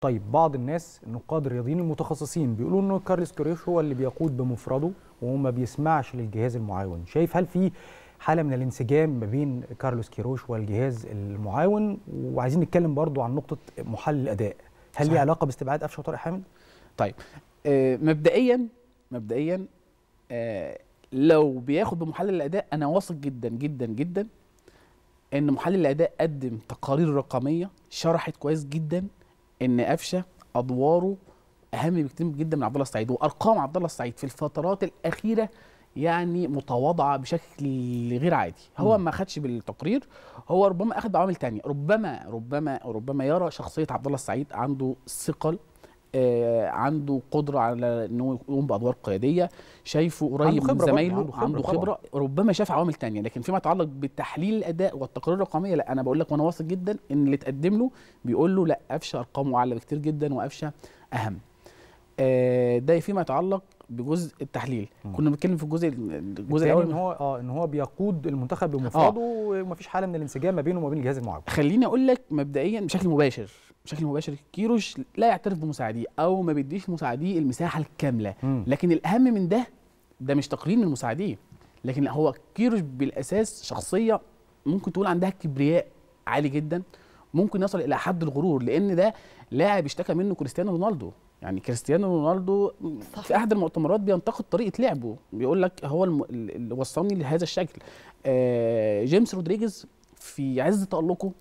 طيب بعض الناس النقاد الرياضيين المتخصصين بيقولوا انه كارلس كوريش هو اللي بيقود بمفرده وما بيسمعش للجهاز المعاون شايف هل في حاله من الانسجام ما بين كارلوس كيروش والجهاز المعاون وعايزين نتكلم برضو عن نقطه محل الاداء هل ليه علاقه باستبعاد قفشه وطارق حامد طيب آه، مبدئيا مبدئيا آه، لو بياخد بمحلل الاداء انا واثق جدا جدا جدا ان محلل الاداء قدم تقارير رقميه شرحت كويس جدا ان قفشه ادواره اهم بكتير جدا من عبد الله السعيد وارقام عبد الله السعيد في الفترات الاخيره يعني متواضعه بشكل غير عادي هو ما خدش بالتقرير هو ربما اخذ بعوامل ثانيه ربما ربما ربما يرى شخصيه عبد الله السعيد عنده ثقل آه، عنده قدره على انه يقوم بادوار قياديه شايفه قريب من زمايله عنده خبره, عنده خبرة ربما شاف عوامل ثانيه لكن فيما يتعلق بتحليل الاداء والتقارير الرقميه لا انا بقول لك وانا واثق جدا ان اللي تقدم له بيقول له لا قفشه ارقامه اعلى بكتير جدا وقفشه اهم آه، ده فيما يتعلق بجزء التحليل مم. كنا بنتكلم في الجزء الجزء الاول ان هو اه ان هو بيقود المنتخب بمفرده آه. ومفيش حاله من الانسجام ما بينه وما بين الجهاز المعاون خليني اقول لك مبدئيا بشكل مباشر بشكل مباشر كيروش لا يعترف بمساعديه او ما بيديش مساعديه المساحه الكامله لكن الاهم من ده ده مش تقليل من مساعديه لكن هو كيروش بالاساس شخصيه ممكن تقول عندها كبرياء عالي جدا ممكن يصل الى حد الغرور لان ده لاعب اشتكى منه كريستيانو رونالدو يعني كريستيانو رونالدو صح. في احد المؤتمرات بينتقد طريقه لعبه بيقول لك هو الم... اللي وصلني لهذا الشكل آه جيمس رودريجيز في عز تالقه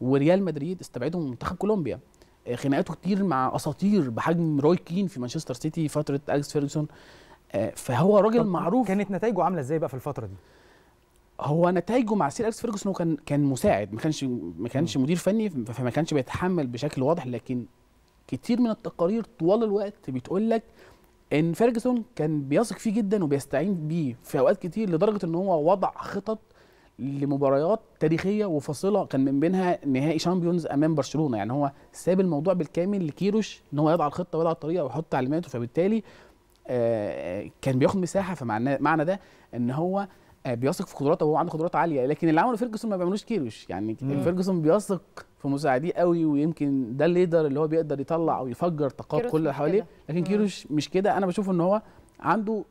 وريال مدريد استبعده من منتخب كولومبيا آه، خناقاته كتير مع اساطير بحجم روي كين في مانشستر سيتي فتره اليكس فيرجسون آه، فهو راجل معروف كانت نتائجه عامله ازاي بقى في الفتره دي هو نتائجه مع سير اليكس فيرجسون هو كان كان مساعد ما كانش ما كانش مدير فني فما كانش بيتحمل بشكل واضح لكن كتير من التقارير طوال الوقت بتقول لك ان فيرجسون كان بيثق فيه جدا وبيستعين بيه في اوقات كتير لدرجه ان هو وضع خطط لمباريات تاريخيه وفاصله كان من بينها نهائي شامبيونز امام برشلونه يعني هو ساب الموضوع بالكامل لكيروش ان هو يضع الخطه ويضع الطريقه ويحط تعليماته فبالتالي آه، آه، كان بياخد مساحه فمعنى معنى ده ان هو آه، بيثق في قدراته وهو عنده قدرات عاليه لكن اللي عمله فيرجسون ما بيعملوش كيروش يعني فيرجسون بيثق في مساعديه قوي ويمكن ده الليدر اللي هو بيقدر يطلع او يفجر طاقات كل اللي حواليه لكن كيروش مش كده انا بشوف ان هو عنده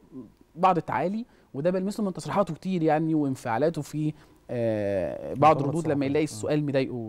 بعض التعالي وده بلمسه من تصريحاته كتير يعني وانفعالاته في آه، بعض الردود لما يلاقي السؤال مضايقه